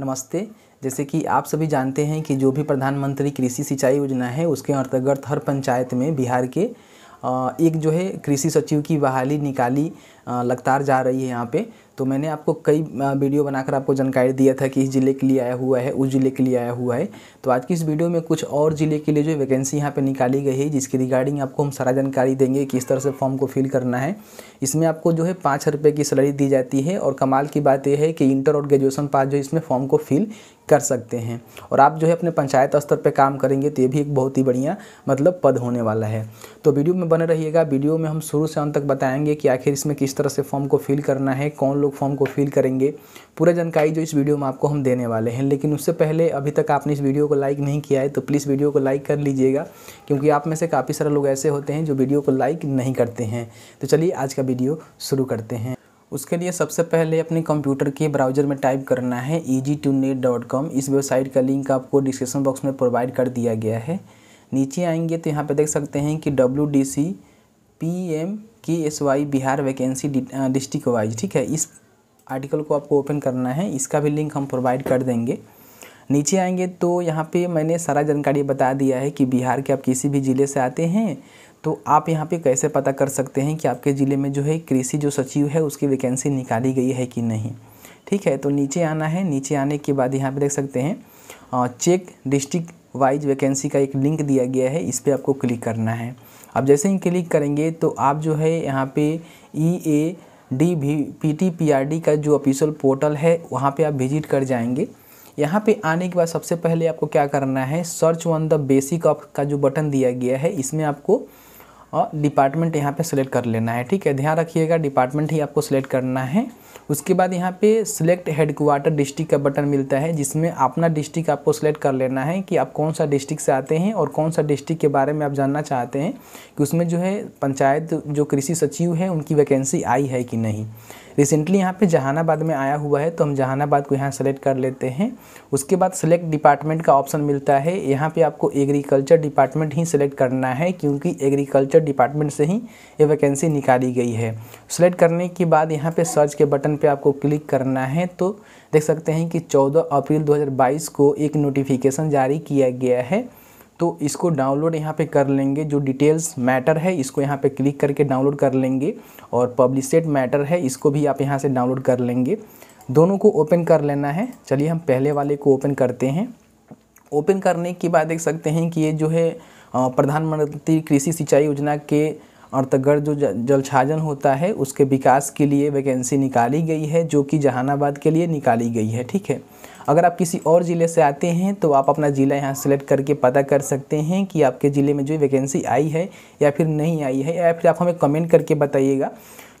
नमस्ते जैसे कि आप सभी जानते हैं कि जो भी प्रधानमंत्री कृषि सिंचाई योजना है उसके अंतर्गत हर पंचायत में बिहार के एक जो है कृषि सचिव की बहाली निकाली लगातार जा रही है यहाँ पे तो मैंने आपको कई वीडियो बनाकर आपको जानकारी दिया था कि इस ज़िले के लिए आया हुआ है उस ज़िले के लिए आया हुआ है तो आज की इस वीडियो में कुछ और ज़िले के लिए जो वैकेंसी यहाँ पे निकाली गई है जिसकी रिगार्डिंग आपको हम सारा जानकारी देंगे किस तरह से फॉर्म को फिल करना है इसमें आपको जो है पाँच की सैलरी दी जाती है और कमाल की बात यह है कि इंटर और ग्रेजुएसन पास जो इसमें फॉर्म को फिल कर सकते हैं और आप जो है अपने पंचायत स्तर पर काम करेंगे तो ये भी एक बहुत ही बढ़िया मतलब पद होने वाला है तो वीडियो में बने रहिएगा वीडियो में हम शुरू से अंत तक बताएंगे कि आखिर इसमें किस तरह से फॉर्म को फिल करना है कौन लोग फॉर्म को फिल करेंगे पूरा जानकारी जो इस वीडियो में आपको हम देने वाले हैं लेकिन उससे पहले अभी तक आपने इस वीडियो को लाइक नहीं किया है तो प्लीज़ वीडियो को लाइक कर लीजिएगा क्योंकि आप में से काफ़ी सारे लोग ऐसे होते हैं जो वीडियो को लाइक नहीं करते हैं तो चलिए आज का वीडियो शुरू करते हैं उसके लिए सबसे पहले अपने कंप्यूटर के ब्राउज़र में टाइप करना है E G two net dot com इस वेबसाइट का लिंक आपको डिस्क्रिप्शन बॉक्स में प्रोवाइड कर दिया गया है नीचे आएंगे तो यहाँ पे देख सकते हैं कि W D C P M K S Y Bihar vacancy district wise ठीक है इस आर्टिकल को आपको ओपन करना है इसका भी लिंक हम प्रोवाइड कर देंगे नीचे आएंगे तो यहाँ पे मैंने सारा जानकारी बता दिया है कि बिहार के आप किसी भी ज़िले से आते हैं तो आप यहाँ पे कैसे पता कर सकते हैं कि आपके ज़िले में जो है कृषि जो सचिव है उसकी वैकेंसी निकाली गई है कि नहीं ठीक है तो नीचे आना है नीचे आने के बाद यहाँ पर देख सकते हैं चेक डिस्ट्रिक्ट वाइज वैकेंसी का एक लिंक दिया गया है इस पर आपको क्लिक करना है अब जैसे ही क्लिक करेंगे तो आप जो है यहाँ पे ई ए डी भी P T P R D का जो ऑफिशियल पोर्टल है वहाँ पे आप विजिट कर जाएंगे यहाँ पे आने के बाद सबसे पहले आपको क्या करना है search one the basic of का जो बटन दिया गया है इसमें आपको और डिपार्टमेंट यहाँ पे सिलेक्ट कर लेना है ठीक है ध्यान रखिएगा डिपार्टमेंट ही आपको सिलेक्ट करना है उसके बाद यहाँ पे सिलेक्ट हेडक्वार्टर डिस्ट्रिक्ट का बटन मिलता है जिसमें अपना डिस्ट्रिक्ट आपको सिलेक्ट कर लेना है कि आप कौन सा डिस्ट्रिक्ट से आते हैं और कौन सा डिस्ट्रिक्ट के बारे में आप जानना चाहते हैं कि उसमें जो है पंचायत जो कृषि सचिव है उनकी वैकेंसी आई है कि नहीं रिसेंटली यहाँ पे जहानाबाद में आया हुआ है तो हम जहानाबाद को यहाँ सेलेक्ट कर लेते हैं उसके बाद सेलेक्ट डिपार्टमेंट का ऑप्शन मिलता है यहाँ पे आपको एग्रीकल्चर डिपार्टमेंट ही सेलेक्ट करना है क्योंकि एग्रीकल्चर डिपार्टमेंट से ही ये वैकेंसी निकाली गई है सेलेक्ट करने के बाद यहाँ पर सर्च के बटन पर आपको क्लिक करना है तो देख सकते हैं कि चौदह अप्रैल दो को एक नोटिफिकेशन जारी किया गया है तो इसको डाउनलोड यहाँ पे कर लेंगे जो डिटेल्स मैटर है इसको यहाँ पे क्लिक करके डाउनलोड कर लेंगे और पब्लिसेट मैटर है इसको भी आप यहाँ से डाउनलोड कर लेंगे दोनों को ओपन कर लेना है चलिए हम पहले वाले को ओपन करते हैं ओपन करने के बाद देख सकते हैं कि ये जो है प्रधानमंत्री कृषि सिंचाई योजना के और तगर जो जलछाजन होता है उसके विकास के लिए वैकेंसी निकाली गई है जो कि जहानाबाद के लिए निकाली गई है ठीक है अगर आप किसी और ज़िले से आते हैं तो आप अपना ज़िला यहाँ सेलेक्ट करके पता कर सकते हैं कि आपके ज़िले में जो वैकेंसी आई है या फिर नहीं आई है या फिर आप हमें कमेंट करके बताइएगा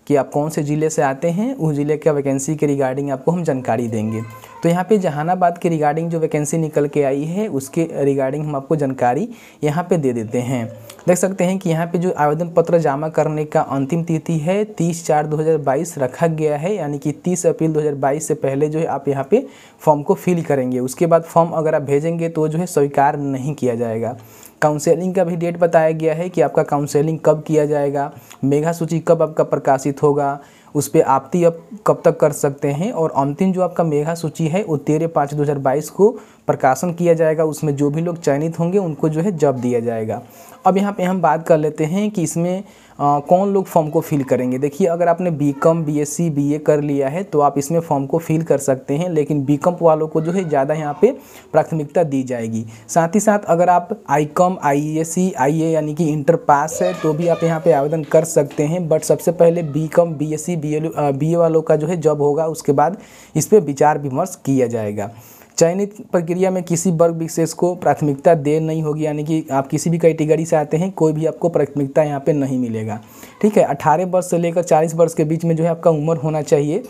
कि आप कौन से ज़िले से आते हैं उस ज़िले का वैकेंसी के रिगार्डिंग आपको हम जानकारी देंगे तो यहाँ पे जहानाबाद के रिगार्डिंग जो वैकेंसी निकल के आई है उसके रिगार्डिंग हम आपको जानकारी यहाँ पे दे देते हैं देख सकते हैं कि यहाँ पे जो आवेदन पत्र जमा करने का अंतिम तिथि है 30 चार 2022 रखा गया है यानी कि 30 अप्रैल 2022 से पहले जो है आप यहाँ पे फॉर्म को फिल करेंगे उसके बाद फॉर्म अगर आप भेजेंगे तो जो है स्वीकार नहीं किया जाएगा काउंसलिंग का भी डेट बताया गया है कि आपका काउंसलिंग कब किया जाएगा मेघा सूची कब आपका प्रकाशित होगा उस पर आपती आप कब तक कर सकते हैं और अंतिम जो आपका मेघा सूची है वो तेरह पाँच दो हज़ार बाईस को प्रकाशन किया जाएगा उसमें जो भी लोग चयनित होंगे उनको जो है जॉब दिया जाएगा अब यहाँ पे हम बात कर लेते हैं कि इसमें आ, कौन लोग फॉर्म को फिल करेंगे देखिए अगर आपने B com B S C B A कर लिया है तो आप इसमें फॉर्म को फिल कर सकते हैं लेकिन बी कॉम वालों को जो है ज़्यादा यहाँ पे प्राथमिकता दी जाएगी साथ ही साथ अगर आप I com I S C आई ए यानी कि इंटर पास है तो भी आप यहाँ पे आवेदन कर सकते हैं बट सबसे पहले B com B S C B A वालों का जो है जॉब होगा उसके बाद इस पर विचार विमर्श किया जाएगा चयनित प्रक्रिया में किसी वर्ग विशेष को प्राथमिकता दे नहीं होगी यानी कि आप किसी भी कैटेगरी से आते हैं कोई भी आपको प्राथमिकता यहाँ पे नहीं मिलेगा ठीक है 18 वर्ष से लेकर 40 वर्ष के बीच में जो है आपका उम्र होना चाहिए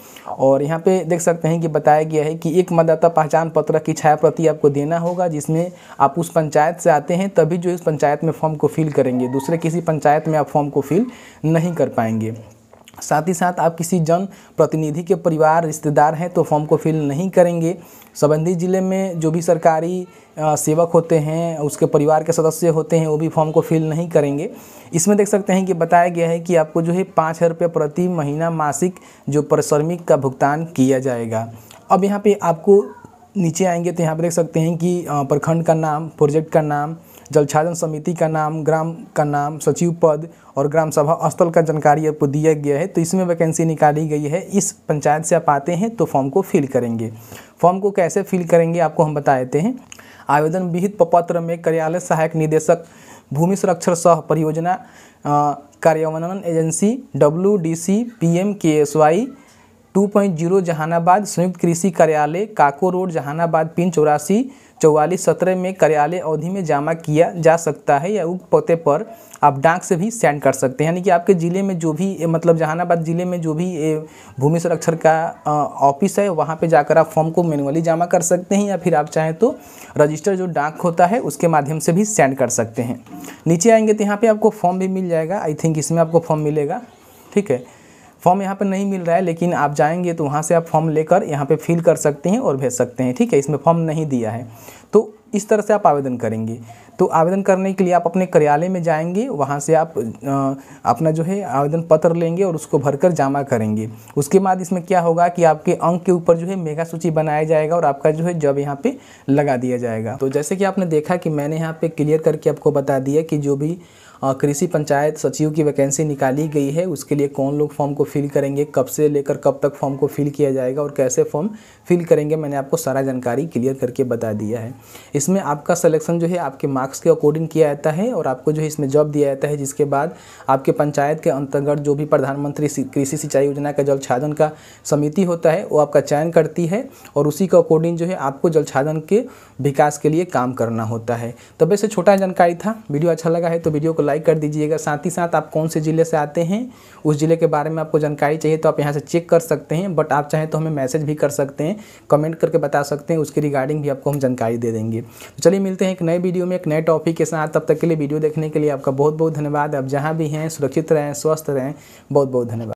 और यहाँ पे देख सकते हैं कि बताया गया है कि एक मतदाता पहचान पत्र की छाया प्रति आपको देना होगा जिसमें आप उस पंचायत से आते हैं तभी जो इस पंचायत में फॉर्म को फिल करेंगे दूसरे किसी पंचायत में आप फॉर्म को फिल नहीं कर पाएंगे साथ ही साथ आप किसी जन प्रतिनिधि के परिवार रिश्तेदार हैं तो फॉर्म को फिल नहीं करेंगे संबंधित ज़िले में जो भी सरकारी सेवक होते हैं उसके परिवार के सदस्य होते हैं वो भी फॉर्म को फिल नहीं करेंगे इसमें देख सकते हैं कि बताया गया है कि आपको जो है पाँच हज़ार रुपये प्रति महीना मासिक जो परिश्रमिक का भुगतान किया जाएगा अब यहाँ पर आपको नीचे आएंगे तो यहाँ पर देख सकते हैं कि प्रखंड का नाम प्रोजेक्ट का नाम जल छाजन समिति का नाम ग्राम का नाम सचिव पद और ग्राम सभा स्थल का जानकारी आपको दिया गया है तो इसमें वैकेंसी निकाली गई है इस पंचायत से आप आते हैं तो फॉर्म को फिल करेंगे फॉर्म को कैसे फिल करेंगे आपको हम बता देते हैं आवेदन विहित पत्र में कार्यालय सहायक निदेशक भूमि संरक्षण सह परियोजना कार्यान्वयन agency W D C P M K S Y 2.0 Jahanabad संयुक्त कृषि कार्यालय काको रोड जहानाबाद पिन चौरासी चौवालीस सत्रह में कार्यालय अवधि में जमा किया जा सकता है या उक्त पते पर आप डाक से भी सेंड कर सकते हैं यानी कि आपके ज़िले में जो भी मतलब जहानाबाद ज़िले में जो भी भूमि संरक्षण का ऑफिस है वहाँ पे जाकर आप फॉर्म को मैनुअली जमा कर सकते हैं या फिर आप चाहें तो रजिस्टर जो डाक होता है उसके माध्यम से भी सेंड कर सकते हैं नीचे आएंगे तो यहाँ पर आपको फॉर्म भी मिल जाएगा आई थिंक इसमें आपको फॉर्म मिलेगा ठीक है फॉर्म यहाँ पर नहीं मिल रहा है लेकिन आप जाएंगे तो वहाँ से आप फॉर्म लेकर यहाँ पर फिल कर सकते हैं और भेज सकते हैं ठीक है इसमें फॉर्म नहीं दिया है तो इस तरह से आप आवेदन करेंगे तो आवेदन करने के लिए आप अपने कार्यालय में जाएंगे वहाँ से आप अपना जो है आवेदन पत्र लेंगे और उसको भरकर जमा करेंगे उसके बाद इसमें क्या होगा कि आपके अंक के ऊपर जो है मेगा सूची बनाया जाएगा और आपका जो है जॉब यहाँ पे लगा दिया जाएगा तो जैसे कि आपने देखा कि मैंने यहाँ पे क्लियर करके आपको बता दिया कि जो भी कृषि पंचायत सचिव की वैकेंसी निकाली गई है उसके लिए कौन लोग फॉर्म को फिल करेंगे कब से लेकर कब तक फॉर्म को फिल किया जाएगा और कैसे फॉर्म फिल करेंगे मैंने आपको सारा जानकारी क्लियर करके बता दिया है इसमें आपका सलेक्शन जो है आपके मार्क्स के अकॉर्डिंग किया जाता है और आपको जो है इसमें जॉब दिया जाता है जिसके बाद आपके पंचायत के अंतर्गत जो भी प्रधानमंत्री कृषि सिंचाई योजना का जल छादन का समिति होता है वो आपका चयन करती है और उसी के अकॉर्डिंग जो है आपको जल छादन के विकास के लिए काम करना होता है तब ऐसे छोटा जानकारी था वीडियो अच्छा लगा है तो वीडियो को लाइक कर दीजिएगा साथ ही साथ आप कौन से ज़िले से आते हैं उस ज़िले के बारे में आपको जानकारी चाहिए तो आप यहाँ से चेक कर सकते हैं बट आप चाहें तो हमें मैसेज भी कर सकते हैं कमेंट करके बता सकते हैं उसके रिगार्डिंग भी आपको हम जानकारी दे देंगे तो चलिए मिलते हैं एक नए वीडियो में एक नए टॉपिक के साथ तब तक के लिए वीडियो देखने के लिए आपका बहुत बहुत धन्यवाद आप जहाँ भी हैं सुरक्षित रहें स्वस्थ रहें बहुत बहुत धन्यवाद